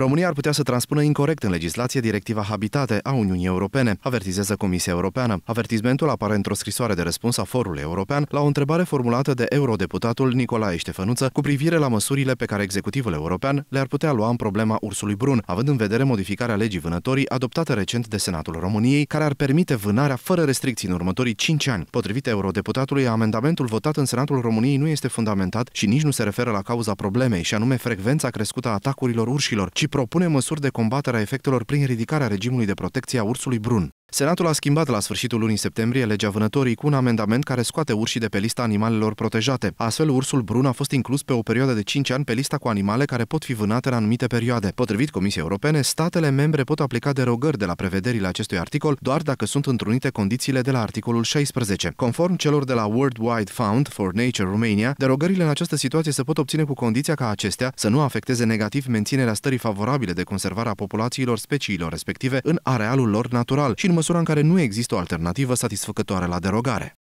România ar putea să transpună incorrect în legislație directiva Habitate a Uniunii Europene, avertizează Comisia Europeană. Avertizmentul apare într-o scrisoare de răspuns a Forului European la o întrebare formulată de eurodeputatul Nicolae Ștefănuță cu privire la măsurile pe care executivul european le-ar putea lua în problema ursului brun, având în vedere modificarea legii vânătorii adoptată recent de Senatul României, care ar permite vânarea fără restricții în următorii 5 ani. Potrivit eurodeputatului, amendamentul votat în Senatul României nu este fundamentat și nici nu se referă la cauza problemei, și anume frecvența crescută a atacurilor urșilor, ci propune măsuri de combatere a efectelor prin ridicarea regimului de protecție a ursului brun. Senatul a schimbat la sfârșitul lunii septembrie legea vânătorii cu un amendament care scoate urșii de pe lista animalelor protejate. Astfel, ursul brun a fost inclus pe o perioadă de 5 ani pe lista cu animale care pot fi vânate în anumite perioade. Potrivit Comisiei Europene, statele membre pot aplica derogări de la prevederile acestui articol doar dacă sunt întrunite condițiile de la articolul 16. Conform celor de la World Wide Fund for Nature Romania, derogările în această situație se pot obține cu condiția ca acestea să nu afecteze negativ menținerea stării favorabile de conservare a populațiilor speciilor respective în arealul lor natural și în măsura în care nu există o alternativă satisfăcătoare la derogare.